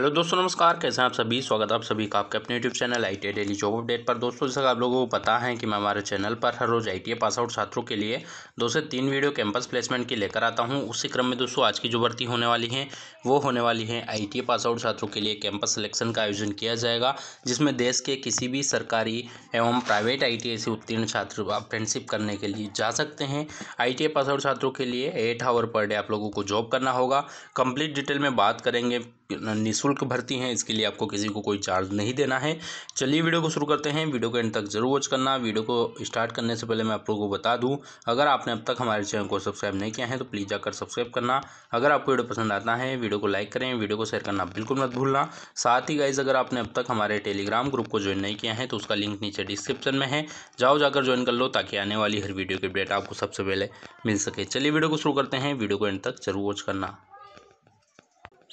hello दोस्तों नमस्कार कैसे हैं आप सभी स्वागत आप सभी का आपके अपने YouTube channel I T daily job update पर दोस्तों जैसा आप लोगों को पता है कि मैं हमारे चैनल पर हर रोज़ आई टी पास आउट छात्रों के लिए दो से तीन वीडियो कैंपस प्लेसमेंट की लेकर आता हूं उसी क्रम में दोस्तों आज की जो भर्ती होने वाली है वो होने वाली है आई टी पास आउट छात्रों के लिए कैंपस सिलेक्शन का आयोजन किया जाएगा जिसमें देश के किसी भी सरकारी एवं प्राइवेट आई टी से उत्तीर्ण छात्र अप्रेंटशिप करने के लिए जा सकते हैं आई टी पास आउट छात्रों के लिए एट आवर पर डे आप लोगों को जॉब करना होगा कंप्लीट डिटेल में बात करेंगे निःशुल्क भर्ती हैं इसके लिए आपको किसी को कोई चार्ज नहीं देना है चलिए वीडियो को शुरू करते हैं वीडियो को एंड तक जरूर वॉच करना वीडियो को स्टार्ट करने से पहले मैं आप लोगों को बता दूं अगर आपने अब तक हमारे चैनल को सब्सक्राइब नहीं किया है तो प्लीज़ जाकर सब्सक्राइब करना अगर आपको वीडियो पसंद आता है वीडियो को लाइक करें वीडियो को शेयर करना बिल्कुल मत भूलना साथ ही गाइज अगर आपने अब तक हमारे टेलीग्राम ग्रुप को ज्वाइन नहीं किया है तो उसका लिंक नीचे डिस्क्रिप्शन में है जाओ जाकर ज्वाइन कर लो ताकि आने वाली हर वीडियो की अपडेट आपको सबसे पहले मिल सके चलिए वीडियो को शुरू करते हैं वीडियो को एंड तक जरूर वॉच करना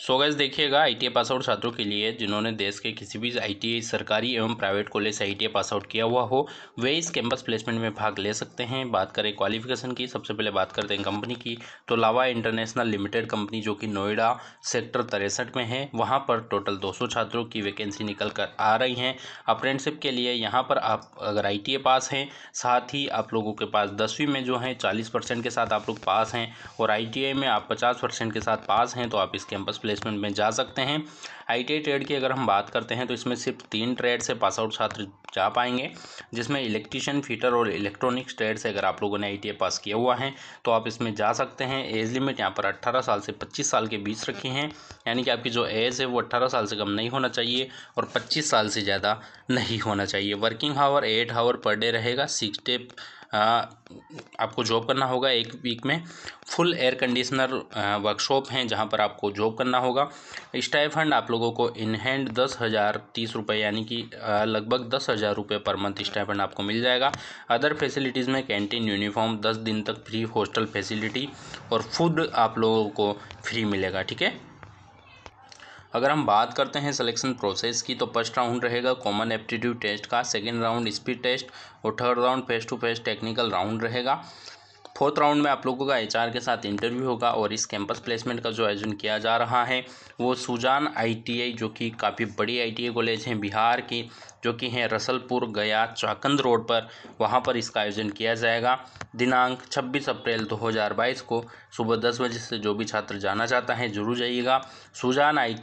सो गैस देखिएगा आईटीआई पास आउट छात्रों के लिए जिन्होंने देश के किसी भी आई सरकारी एवं प्राइवेट कॉलेज से आईटीआई पास आउट किया हुआ हो वे इस कैंपस प्लेसमेंट में भाग ले सकते हैं बात करें क्वालिफिकेशन की सबसे पहले बात करते हैं कंपनी की तो लावा इंटरनेशनल लिमिटेड कंपनी जो कि नोएडा सेक्टर तिरसठ में है वहाँ पर टोटल दो छात्रों की वैकेंसी निकल कर आ रही हैं अप्रेंटशिप के लिए यहाँ पर आप अगर आई पास हैं साथ ही आप लोगों के पास दसवीं में जो है चालीस के साथ आप लोग पास हैं और आई में आप पचास के साथ पास हैं तो आप इस कैंपस प्लेसमेंट में जा सकते हैं आई ट्रेड की अगर हम बात करते हैं तो इसमें सिर्फ तीन ट्रेड से पास आउट छात्र जा पाएंगे जिसमें इलेक्ट्रिशियन फीटर और इलेक्ट्रॉनिक्स ट्रेड से अगर आप लोगों ने आई पास किया हुआ है तो आप इसमें जा सकते हैं एज लिमिट यहाँ पर अट्ठारह साल से पच्चीस साल के बीच रखी हैं यानी कि आपकी जो एज है वो अट्ठारह साल से कम नहीं होना चाहिए और पच्चीस साल से ज़्यादा नहीं होना चाहिए वर्किंग हावर एट हावर पर डे रहेगा सिक्स डे आपको जॉब करना होगा एक वीक में फुल एयर कंडीशनर वर्कशॉप हैं जहां पर आपको जॉब करना होगा स्टाइफंड आप लोगों को इन हैंड दस हज़ार तीस रुपये यानी कि लगभग दस हज़ार रुपये पर मंथ स्टाइफंड आपको मिल जाएगा अदर फैसिलिटीज़ में कैंटीन यूनिफॉर्म दस दिन तक फ्री हॉस्टल फैसिलिटी और फूड आप लोगों को फ्री मिलेगा ठीक है अगर हम बात करते हैं सिलेक्शन प्रोसेस की तो फर्स्ट राउंड रहेगा कॉमन एप्टीट्यूड टेस्ट का सेकेंड राउंड स्पीड टेस्ट और third round face to face technical round रहेगा फोर्थ राउंड में आप लोगों का एच के साथ इंटरव्यू होगा और इस कैंपस प्लेसमेंट का जो आयोजन किया जा रहा है वो सुजान आई जो कि काफ़ी बड़ी आई कॉलेज हैं बिहार की जो कि हैं रसलपुर गया चाकंद रोड पर वहाँ पर इसका आयोजन किया जाएगा दिनांक 26 अप्रैल 2022 को सुबह दस बजे से जो भी छात्र जाना चाहता है जरूर जाइएगा सुजान आई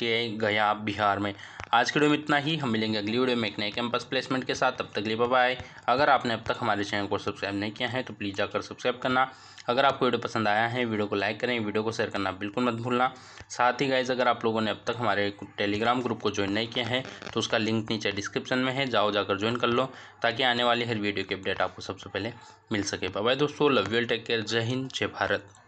गया बिहार में आज के वीडियो में इतना ही हम मिलेंगे अगली वीडियो में एक नए कैंपस प्लेसमेंट के साथ तब तक लिए बाय अगर आपने अब तक हमारे चैनल को सब्सक्राइब नहीं किया है तो प्लीज़ जाकर सब्सक्राइब करना अगर आपको वीडियो पसंद आया है वीडियो को लाइक करें वीडियो को शेयर करना बिल्कुल मत भूलना साथ ही गाइज अगर आप लोगों ने अब तक हमारे टेलीग्राम ग्रुप को ज्वाइन नहीं किया है तो उसका लिंक नीचे डिस्क्रिप्शन में है जाओ जाकर ज्वाइन कर लो ताकि आने वाली हर वीडियो की अपडेट आपको सबसे पहले मिल सके बाय दोस्तों लव यूल टेक केयर जय हिंद जय भारत